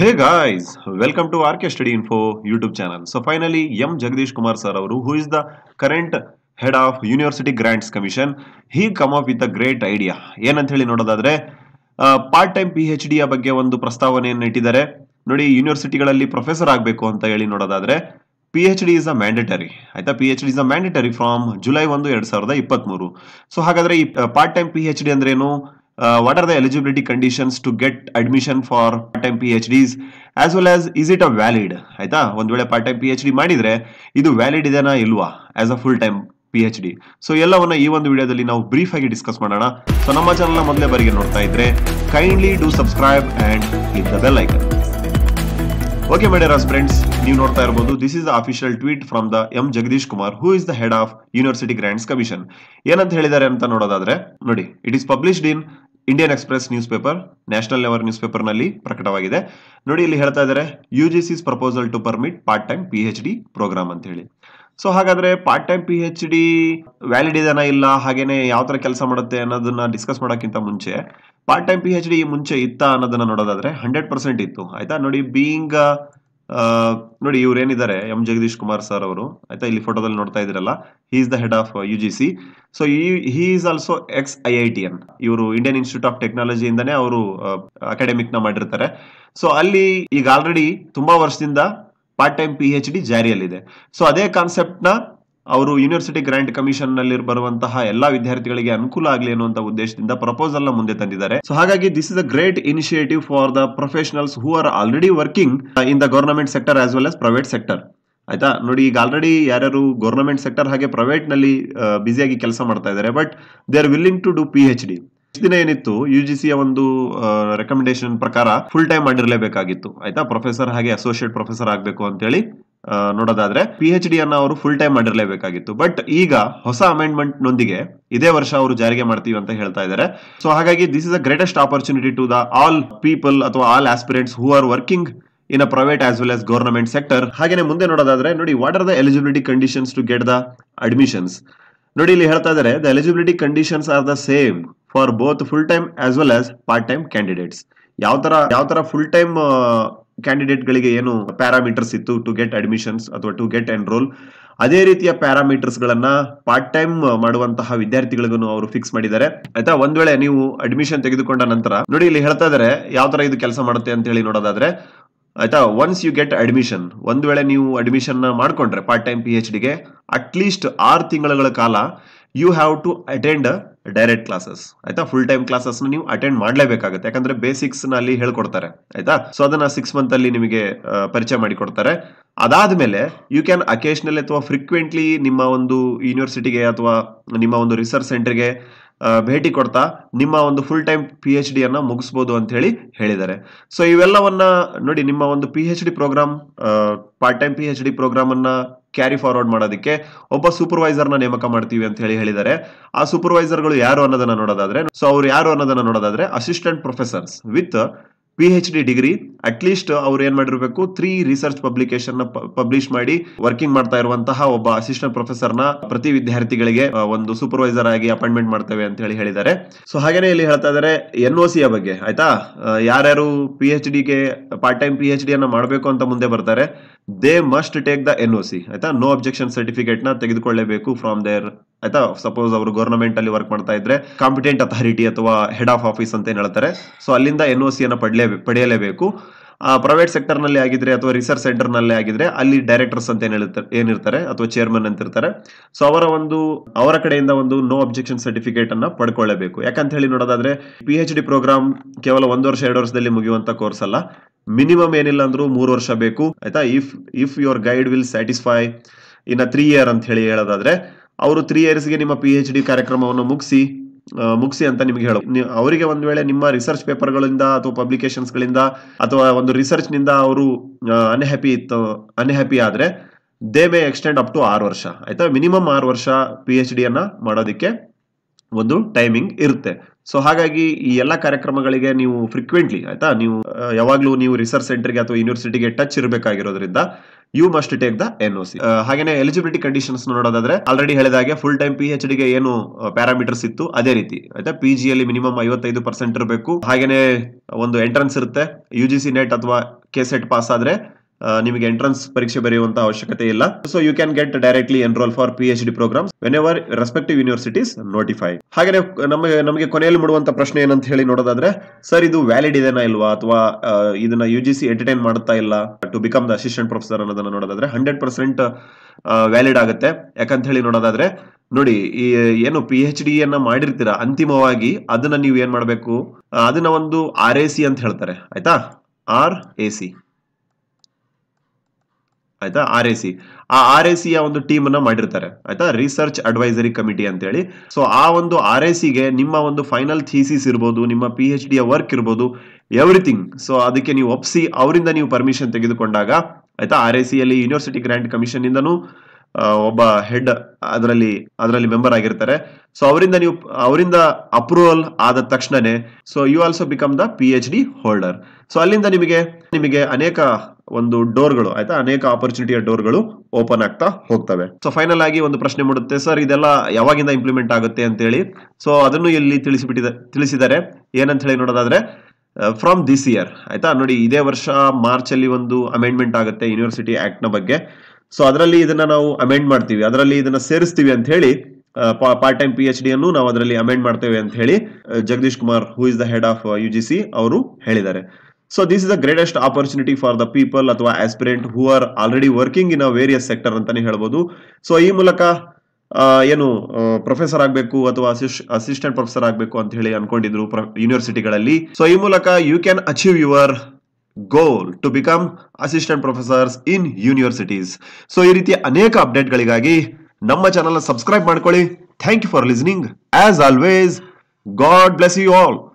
Hey guys welcome to R K study info YouTube channel so finally M Jagadish Kumar sir ಅವರು who is the current head of University Grants Commission he come up with a great idea ಏನಂತ ಹೇಳಿ ನೋಡೋದಾದ್ರೆ part time P H ಡಿಯ ಬಗ್ಗೆ ಒಂದು ಪ್ರಸ್ತಾವನೆಯನ್ನು ಇಟ್ಟಿದ್ದಾರೆ ನೋಡಿ ಯೂನಿವರ್ಸಿಟಿಗಳಲ್ಲಿ ಪ್ರೊಫೆಸರ್ ಆಗಬೇಕು ಅಂತ ಹೇಳಿ ನೋಡೋದಾದ್ರೆ P H D is a mandatory ಆಯ್ತಾ P H D is a mandatory from July ಒಂದು ಎರಡ್ ಸಾವಿರದ ಇಪ್ಪತ್ತ್ ಮೂರು ಸೊ ಹಾಗಾದ್ರೆ ಈ part time P H D ಅಂದ್ರೇನು uh, what are the eligibility conditions to get admission for part-time PhDs as well as is it a valid ಆಯ್ತಾ ಒಂದು ವೇಳೆ part time P H D ಮಾಡಿದರೆ ಇದು ವ್ಯಾಲಿಡ್ ಇದೆನಾ ಇಲ್ವಾ as a full time P H D so ಎಲ್ಲವನ್ನ ಈ ಒಂದು ವಿಡಿಯೋದಲ್ಲಿ ನಾವು ಬ್ರೀಫ್ ಆಗಿ ಡಿಸ್ಕಸ್ ಮಾಡೋಣ ಸೊ ನಮ್ಮ ಚಾನಲ್ನ ಮೊದಲೇ ಬಾರಿಗೆ ನೋಡ್ತಾ ಇದ್ರೆ kindly do subscribe and click the bell icon okay ಮೇಡರಾಸ್ ಫ್ರೆಂಡ್ಸ್ ನೀವು ನೋಡ್ತಾ ಇರಬಹುದು this is the official tweet from the M Jagadish Kumar who is the head of University Grants Commission ಏನಂತ ಹೇಳಿದ್ದಾರೆ ಅಂತ ನೋಡೋದಾದ್ರೆ ನೋಡಿ it is published in Indian Express news paper national level news paper ನಲ್ಲಿ ಪ್ರಕಟವಾಗಿದೆ ನೋಡಿ ಇಲ್ಲಿ ಹೇಳ್ತಾ ಇದ್ದಾರೆ U G C's proposal to permit part time P H D program ಅಂತ ಹೇಳಿ ಸೊ ಹಾಗಾದ್ರೆ part time P H D valid ಇದೆನಾ ಇಲ್ಲ ಹಾಗೇನೆ ಯಾವ ತರ ಕೆಲಸ ಮಾಡುತ್ತೆ ಅನ್ನೋದನ್ನ ಡಿಸ್ಕಸ್ ಮಾಡೋಕ್ಕಿಂತ ಮುಂಚೆ part time P H D ಮುಂಚೆ ಇತ್ತ ಅನ್ನೋದನ್ನ ನೋಡೋದಾದ್ರೆ ಹಂಡ್ರೆಡ್ ಪರ್ಸೆಂಟ್ ಇತ್ತು ಆಯ್ತಾ ನೋಡಿ ಬೀಯಿಂಗ್ ನೋಡಿ ಏನಿದ್ದಾರೆ ಎಂ ಜಗದೀಶ್ ಕುಮಾರ್ ಸರ್ ಅವರು ಆಯ್ತಾ ಇಲ್ಲಿ ಫೋಟೋದಲ್ಲಿ ನೋಡ್ತಾ ಇದ್ರಲ್ಲ he is the head of U G C so he is also ex I I T N ಇವರು ಇಂಡಿಯನ್ ಇನ್ಸ್ಟಿಟ್ಯೂಟ್ ಆಫ್ ಟೆಕ್ನಾಲಜಿ ಇಂದಾನೆ ಅವರು ಅಕಾಡೆಮಿಕ್ ನ ಮಾಡಿರ್ತಾರೆ ಸೊ ಅಲ್ಲಿ ಈಗ ಆಲ್ರೆಡಿ ತುಂಬಾ ವರ್ಷದಿಂದ part time P H D ಜಾರಿಯಲ್ಲಿದೆ ಸೊ ಅದೇ ಕಾನ್ಸೆಪ್ಟ್ ನ ಅವರು ಯೂನಿವರ್ಸಿಟಿ ಗ್ರಾಂಟ್ ಕಮಿಷನ್ ನಲ್ಲಿ ಬರುವಂತಹ ಎಲ್ಲಾ ವಿದ್ಯಾರ್ಥಿಗಳಿಗೆ ಅನುಕೂಲ ಆಗಲಿ ಅನ್ನುವಂತ ಉದ್ದೇಶದಿಂದ ಪ್ರಪೋಸಲ್ ನ ಮುಂದೆ ತಂದಿದ್ದಾರೆ ಸೊ ಹಾಗಾಗಿ this is a great initiative for the professionals who are already working in the government sector as well as private sector ಆಯ್ತಾ ನೋಡಿ ಈಗ ಆಲ್ರೆಡಿ ಯಾರ್ಯಾರು ಗವರ್ನಮೆಂಟ್ ಸೆಕ್ಟರ್ ಹಾಗೆ ಪ್ರೈವೇಟ್ ನಲ್ಲಿ ಬ್ಯುಸಿಯಾಗಿ uh, ಕೆಲಸ ಮಾಡ್ತಾ ಇದ್ದಾರೆ but they are willing to do P H D ದಿನ ಏನಿತ್ತು ಯು ಜಿ ಸಿಯ ಒಂದು ರೆಕಮೆಂಡೇಶನ್ ಪ್ರಕಾರ ಫುಲ್ ಟೈಮ್ ಮಾಡಿರಲೇಬೇಕಾಗಿತ್ತು ಆಯ್ತಾ ಪ್ರೊಫೆಸರ್ ಹಾಗೆ ಅಸೋಸಿಯೇಟ್ ಪ್ರೊಫೆಸರ್ ಆಗಬೇಕು ಹೇಳಿ ನೋಡೋದಾದ್ರೆ ಪಿ ಎಚ್ ಡಿ ಅನ್ನ ಅವರು ಫುಲ್ ಟೈಮ್ ಮಾಡಿರಲೇಬೇಕಾಗಿತ್ತು ಬಟ್ ಈಗ ಹೊಸ ಅಮೆಂಡ್ಮೆಂಟ್ ನೊಂದಿಗೆ ಇದೇ ವರ್ಷ ಅವರು ಜಾರಿಗೆ ಮಾಡ್ತೀವಿ ಅಂತ ಹೇಳ್ತಾ ಇದ್ದಾರೆ ಸೊ ಹಾಗಾಗಿ this is a greatest opportunity to the all people ಅಥವಾ all aspirants who are working in a private as well as government sector ಹಾಗೆ ಮುಂದೆ ನೋಡೋದಾದ್ರೆ ನೋಡಿ what are the eligibility conditions to get the admissions ನೋಡಿ ಇಲ್ಲಿ ಹೇಳ್ತಾ ಇದ್ದಾರೆ the eligibility conditions are the same for both full time as well as part time candidates ಯಾವ ತರ ಯಾವ ತರ ಫುಲ್ ಟೈಮ್ ಕ್ಯಾಂಡಿಡೇಟ್ ಗಳಿಗೆ ಏನು ಪ್ಯಾರಾಮೀಟರ್ಸ್ ಇತ್ತು ಟು ಗೆಟ್ ಅಡ್ಮಿಷನ್ಸ್ ಅಥವಾ ಟು ಗೆಟ್ ಎನ್ರೋಲ್ ಅದೇ ರೀತಿಯ ಪ್ಯಾರಾಮೀಟರ್ಸ್ ಗಳನ್ನ ಪಾರ್ಟ್ ಟೈಮ್ ಮಾಡುವಂತಹ ವಿದ್ಯಾರ್ಥಿಗಳಿಗೂ ಅವರು ಫಿಕ್ಸ್ ಮಾಡಿದ್ದಾರೆ ಆಯ್ತಾ ಒಂದ್ ವೇಳೆ ನೀವು ಅಡ್ಮಿಷನ್ ತೆಗೆದುಕೊಂಡ ನಂತರ ನೋಡಿ ಇಲ್ಲಿ ಹೇಳ್ತಾ ಇದಾರೆ ಯಾವ ತರ ಇದು ಕೆಲಸ ಮಾಡುತ್ತೆ ಅಂತ ಹೇಳಿ ನೋಡೋದಾದ್ರೆ ಆಯ್ತಾ ಒನ್ಸ್ ಯು ಗೆಟ್ ಅಡ್ಮಿಷನ್ ಒಂದ್ ವೇಳೆ ನೀವು ಅಡ್ಮಿಷನ್ ಮಾಡ್ಕೊಂಡ್ರೆ ಪಾರ್ಟ್ ಟೈಮ್ ಪಿ ಎಚ್ ಡಿಗೆ ಅಟ್ಲೀಸ್ಟ್ ಆರು ತಿಂಗಳ ಕಾಲ you have to attend direct classes ಆಯ್ತಾ ಫುಲ್ ಟೈಮ್ ಕ್ಲಾಸಸ್ ನೀವು ಅಟೆಂಡ್ ಮಾಡಲೇಬೇಕಾಗುತ್ತೆ ಯಾಕಂದ್ರೆ ಬೇಸಿಕ್ಸ್ ಅಲ್ಲಿ ಹೇಳ್ಕೊಡ್ತಾರೆ ಆಯ್ತಾ ಸೊ ಅದನ್ನ ಸಿಕ್ಸ್ ಮಂತ್ ಅಲ್ಲಿ ನಿಮಗೆ ಪರಿಚಯ ಮಾಡಿಕೊಡ್ತಾರೆ ಅದಾದ್ಮೇಲೆ ಯು ಕ್ಯಾನ್ ಅಕೇಶನಲ್ಲಿ ಅಥವಾ ಫ್ರೀಕ್ವೆಂಟ್ಲಿ ನಿಮ್ಮ ಒಂದು ಯೂನಿವರ್ಸಿಟಿಗೆ ಅಥವಾ ನಿಮ್ಮ ಒಂದು ರಿಸರ್ಚ್ ಸೆಂಟರ್ಗೆ ಭೇಟಿ ಕೊಡ್ತಾ ನಿಮ್ಮ ಒಂದು ಫುಲ್ ಟೈಮ್ ಪಿ ಎಚ್ ಡಿಯನ್ನು ಮುಗಿಸ್ಬೋದು ಅಂತ ಹೇಳಿ ಹೇಳಿದ್ದಾರೆ ಸೊ ಇವೆಲ್ಲವನ್ನ ನೋಡಿ ನಿಮ್ಮ ಒಂದು P H D program part time P H D ಪ್ರೋಗ್ರಾಮನ್ನು ಕ್ಯಾರಿ ಫಾರ್ವರ್ಡ್ ಮಾಡೋದಕ್ಕೆ ಒಬ್ಬ ಸೂಪರ್ವೈಸರ್ನ ನೇಮಕ ಮಾಡ್ತೀವಿ ಅಂತ ಹೇಳಿ ಹೇಳಿದ್ದಾರೆ ಆ ಸೂಪರ್ವೈಸರ್ ಗಳು ಯಾರು ಅನ್ನೋದನ್ನ ನೋಡೋದಾದ್ರೆ ಸೊ ಅವ್ರು ಯಾರು ಅನ್ನೋದನ್ನ ನೋಡೋದಾದ್ರೆ assistant professors with P H D degree least ಅವ್ರು ಏನ್ ಮಾಡಿರ್ಬೇಕು ತ್ರೀ ರಿಸರ್ಚ್ ಪಬ್ಲಿಕೇಶನ್ ಪಬ್ಲಿಷ್ ಮಾಡಿ ವರ್ಕಿಂಗ್ ಮಾಡ್ತಾ ಇರುವಂತಹ ಒಬ್ಬ ಅಸಿಸ್ಟೆಂಟ್ ಪ್ರೊಫೆಸರ್ ನ ಪ್ರತಿ ವಿದ್ಯಾರ್ಥಿಗಳಿಗೆ ಒಂದು ಸೂಪರ್ವೈಸರ್ ಆಗಿ ಅಪಾಯಿಂಟ್ಮೆಂಟ್ ಮಾಡ್ತೇವೆ ಅಂತ ಹೇಳಿ ಹೇಳಿದ್ದಾರೆ ಸೊ ಹಾಗೇನೆ ಇಲ್ಲಿ ಹೇಳ್ತಾ ಇದ್ದಾರೆ ಎನ್ ಒ ಸಿಯ ಬಗ್ಗೆ ಆಯ್ತಾ ಯಾರ್ಯಾರು ಪಿ ಎಚ್ ಡಿಗೆ part time P H D ಅನ್ನ ಮಾಡಬೇಕು ಅಂತ ಮುಂದೆ ಬರ್ತಾರೆ they must take the N O C ಆಯ್ತಾ ನೋ ಅಬ್ಜೆಕ್ಷನ್ ಸರ್ಟಿಫಿಕೇಟ್ ನ ತೆಗೆದುಕೊಳ್ಳಬೇಕು ಫ್ರಾಮ್ ದೇರ್ ಆಯ್ತಾ ಸಪೋಸ್ ಅವರು ಗವರ್ನಮೆಂಟ್ ಅಲ್ಲಿ ವರ್ಕ್ ಮಾಡ್ತಾ ಇದ್ರೆ ಕಾಂಪಿಟೆಂಟ್ ಅಥಾರಿಟಿ ಅಥವಾ ಹೆಡ್ ಆಫ್ ಆಫೀಸ್ ಅಂತ ಏನ್ ಹೇಳ್ತಾರೆ ಸೊ ಅಲ್ಲಿಂದ ಎನ್ ಒ ಸಿಯನ್ನ ಪಡಲೇ ಪಡೆಯಲೇಬೇಕು ಪ್ರೈವೇಟ್ ಸೆಕ್ಟರ್ ನಲ್ಲಿ ಆಗಿದ್ರೆ ಅಥವಾ ರಿಸರ್ಚ್ ಸೆಂಟರ್ ನಲ್ಲಿ ಆಗಿದ್ರೆ ಅಲ್ಲಿ ಡೈರೆಕ್ಟರ್ಸ್ ಅಂತ ಏನ್ ಏನಿರ್ತಾರೆ ಅಥವಾ ಚೇರ್ಮನ್ ಅಂತ ಇರ್ತಾರೆ ಸೊ ಅವರ ಒಂದು ಅವರ ಕಡೆಯಿಂದ ಒಂದು ನೋ ಅಬ್ಜೆಕ್ಷನ್ ಸರ್ಟಿಫಿಕೇಟ್ ಅನ್ನ ಪಡ್ಕೊಳ್ಳಬೇಕು ಯಾಕಂತ ಹೇಳಿ ನೋಡೋದಾದ್ರೆ ಪಿ ಎಚ್ ಡಿ ಪ್ರೋಗ್ರಾಮ್ ಕೇವಲ ಒಂದು ವರ್ಷ ಎರಡು ವರ್ಷದಲ್ಲಿ ಮುಗಿಯುವಂತ ಕೋರ್ಸ್ ಅಲ್ಲ ಮಿನಿಮಮ್ ಏನಿಲ್ಲ ಅಂದ್ರು ಮೂರು ವರ್ಷ ಬೇಕು ಆಯ್ತಾ if if your guide will satisfy in three year ಅಂತ ಹೇಳಿ ಹೇಳೋದಾದ್ರೆ ಅವರು ತ್ರೀ ಇಯರ್ಸ್ಗೆ ನಿಮ್ಮ ಪಿ ಎಚ್ ಡಿ ಕಾರ್ಯಕ್ರಮವನ್ನು ಮುಗಿಸಿ ಮುಗಿಸಿ ಅಂತ ನಿಮ್ಗೆ ಹೇಳು ಅವರಿಗೆ ಒಂದು ವೇಳೆ ನಿಮ್ಮ ರಿಸರ್ಚ್ ಪೇಪರ್ಗಳಿಂದ ಅಥವಾ ಪಬ್ಲಿಕೇಶನ್ಸ್ಗಳಿಂದ ಅಥವಾ ಒಂದು ರಿಸರ್ಚ್ ನಿಂದ ಅವರು ಅನ್ಹ್ಯಾಪಿ ಇತ್ತು ಅನ್ಹ್ಯಾಪಿ ಆದ್ರೆ they may extend up to ಆರು ವರ್ಷ ಆಯ್ತಾ ಮಿನಿಮಮ್ ಆರು ವರ್ಷ ಪಿ ಎಚ್ ಡಿಯನ್ನು ಮಾಡೋದಕ್ಕೆ ಒಂದು ಟೈಮಿಂಗ್ ಇರುತ್ತೆ ಸೊ ಹಾಗಾಗಿ ಈ ಎಲ್ಲ ಕಾರ್ಯಕ್ರಮಗಳಿಗೆ ನೀವು ಫ್ರೀಕ್ವೆಂಟ್ಲಿ ಆಯ್ತಾ ನೀವು ಯಾವಾಗಲೂ ನೀವು ರಿಸರ್ಚ್ ಸೆಂಟರ್ಗೆ ಅಥವಾ ಯೂನಿವರ್ಸಿಟಿಗೆ ಟಚ್ ಇರಬೇಕಾಗಿರೋದ್ರಿಂದ you must take the N C ಹಾಗೆ ಎಲಿಜಿಬಿಲಿಟಿ ಕಂಡೀಷನ್ಸ್ ನೋಡೋದಾದ್ರೆ ಆಲ್ರೆಡಿ ಹೇಳಿದಾಗೆ ಫುಲ್ ಟೈಮ್ ಪಿ ಎಚ್ ಡಿಗೆ ಏನು ಪ್ಯಾರಾಮೀಟರ್ಸ್ uh, ಇತ್ತು ಅದೇ ರೀತಿ ಆಯ್ತಾ ಪಿ ಜಿಯಲ್ಲಿ ಮಿನಿಮಮ್ ಐವತ್ತೈದು ಪರ್ಸೆಂಟ್ ಇರಬೇಕು ಹಾಗೇನೆ ಒಂದು ಎಂಟ್ರೆನ್ಸ್ ಇರುತ್ತೆ ಯು ಜಿ ಸಿ ನೆಟ್ ಅಥವಾ ಕೆ ಸೆಟ್ ಪಾಸ್ ಆದ್ರೆ ನಿಮಗೆ ಎಂಟ್ರನ್ಸ್ ಪರೀಕ್ಷೆ ಬರೆಯುವಂತ ಅವಶ್ಯಕತೆ ಇಲ್ಲ so you can get directly enrol for P H D programs when ever respective universities notify ಹಾಗೆ ನಮಗೆ ನಮಗೆ ಕೊನೆಯಲ್ಲಿ ಮೂಡುವಂತ ಪ್ರಶ್ನೆ ಏನಂತ ಹೇಳಿ ನೋಡೋದಾದ್ರೆ ಸರ್ ಇದು ವ್ಯಾಲಿಡ್ ಇದೇನಾ ಇಲ್ವಾ ಅಥವಾ ಇದನ್ನ ಯು ಜಿ ಸಿ ಎಂಟರ್ಟೈನ್ ಮಾಡ್ತಾ ಇಲ್ಲ to become the assistant professor ಅನ್ನೋದನ್ನ ನೋಡೋದಾದ್ರೆ ಹಂಡ್ರೆಡ್ ಪರ್ಸೆಂಟ್ ವ್ಯಾಲಿಡ್ ಆಗುತ್ತೆ ಯಾಕಂತ ಹೇಳಿ ನೋಡೋದಾದ್ರೆ ನೋಡಿ ಈ ಏನು ಪಿ ಎಚ್ ಡಿ ಅನ್ನ ಮಾಡಿರ್ತೀರಾ ಅಂತಿಮವಾಗಿ ಅದನ್ನ ನೀವು ಏನ್ ಮಾಡಬೇಕು ಅದನ್ನ ಒಂದು ಆರ್ ಎ ಸಿ ಅಂತ ಹೇಳ್ತಾರೆ ಆಯ್ತಾ ಆರ್ ಎ ಸಿ ಆಯ್ತಾ ಆರ್ ಎ ಸಿ ಆ ಆರ್ ಎ ಒಂದು ಟೀಮ್ ಅನ್ನ ಮಾಡಿರ್ತಾರೆ ಆಯ್ತಾ ರಿಸರ್ಚ್ ಅಡ್ವೈಸರಿ ಕಮಿಟಿ ಅಂತ ಹೇಳಿ ಸೊ ಆ ಒಂದು ಆರ್ ಎ ಸಿಗೆ ನಿಮ್ಮ ಒಂದು ಫೈನಲ್ ಥೀಸಿಸ್ ಇರ್ಬೋದು ನಿಮ್ಮ ಪಿ ಎಚ್ ಯ ವರ್ಕ್ ಇರ್ಬೋದು ಎವ್ರಿಥಿಂಗ್ ಸೊ ಅದಕ್ಕೆ ನೀವು ಒಪ್ಸಿ ಅವರಿಂದ ನೀವು ಪರ್ಮಿಷನ್ ತೆಗೆದುಕೊಂಡಾಗ ಆಯ್ತಾ ಆರ್ ಎ ಸಿಯಲ್ಲಿ ಯೂನಿವರ್ಸಿಟಿ ಗ್ರ್ಯಾಂಟ್ ಕಮಿಷನ್ ಇಂದನೂ ಒಬ್ಬ ಹೆಡ್ ಅದರಲ್ಲಿ ಅದರಲ್ಲಿ ಮೆಂಬರ್ ಆಗಿರ್ತಾರೆ ಸೊ ಅವರಿಂದ ನೀವು ಅವರಿಂದ ಅಪ್ರೂವಲ್ ಆದ ತಕ್ಷಣನೇ so you also become the P H D holder so ಅಲ್ಲಿಂದ ನಿಮಗೆ ನಿಮಗೆ ಅನೇಕ ಒಂದು ಡೋರ್ಗಳು ಆಯ್ತಾ ಅನೇಕ ಆಪರ್ಚುನಿಟಿಯ ಡೋರ್ಗಳು ಓಪನ್ ಆಗ್ತಾ ಹೋಗ್ತವೆ ಸೊ ಫೈನಲ್ ಆಗಿ ಒಂದು ಪ್ರಶ್ನೆ ಮಾಡುತ್ತೆ ಸರ್ ಇದೆಲ್ಲ ಯಾವಾಗಿಂದ ಇಂಪ್ಲಿಮೆಂಟ್ ಆಗುತ್ತೆ ಅಂತ ಹೇಳಿ ಸೊ ಅದನ್ನು ಇಲ್ಲಿ ತಿಳಿಸಿಬಿಟ್ಟಿದ ತಿಳಿಸಿದ್ದಾರೆ ಏನಂತ ಹೇಳಿ ನೋಡೋದಾದ್ರೆ ಫ್ರಮ್ ದಿಸ್ ಇಯರ್ ಆಯ್ತಾ ನೋಡಿ ಇದೇ ವರ್ಷ ಮಾರ್ಚ್ ಅಲ್ಲಿ ಒಂದು ಅಮೆಂಡ್ಮೆಂಟ್ ಆಗುತ್ತೆ ಯೂನಿವರ್ಸಿಟಿ ಆಕ್ಟ್ ನ ಬಗ್ಗೆ ಸೊ ಅದರಲ್ಲಿ ಇದನ್ನ ನಾವು ಅಮೆಂಡ್ ಮಾಡ್ತೀವಿ ಅದರಲ್ಲಿ ಇದನ್ನ ಸೇರಿಸ್ತೀವಿ ಅಂತ ಹೇಳಿ part time P H D ಅನ್ನು ನಾವು ಅದರಲ್ಲಿ ಅಮೆಂಡ್ ಮಾಡ್ತೇವೆ ಅಂತ ಹೇಳಿ Jagadish Kumar who is the head of U G C ಅವರು ಹೇಳಿದ್ದಾರೆ so this is the greatest opportunity for the people ಅಥವಾ aspirant who are already working in a various sector ಅಂತಾನೆ ಹೇಳ್ಬೋದು ಸೊ ಈ ಮೂಲಕ ಏನು ಪ್ರೊಫೆಸರ್ ಆಗಬೇಕು ಅಥವಾ ಅಸಿಸ್ಟೆಂಟ್ ಪ್ರೊಫೆಸರ್ ಆಗಬೇಕು ಅಂತ ಹೇಳಿ ಅನ್ಕೊಂಡಿದ್ರು ಯೂನಿವರ್ಸಿಟಿಗಳಲ್ಲಿ ಸೊ ಈ ಮೂಲಕ you can achieve your goal to become assistant professors in universities. So, ये रितिया अनेक अपडेट गलिगागी, नम्म चानल subscribe माणकोली, thank you for listening, as always, God bless you all.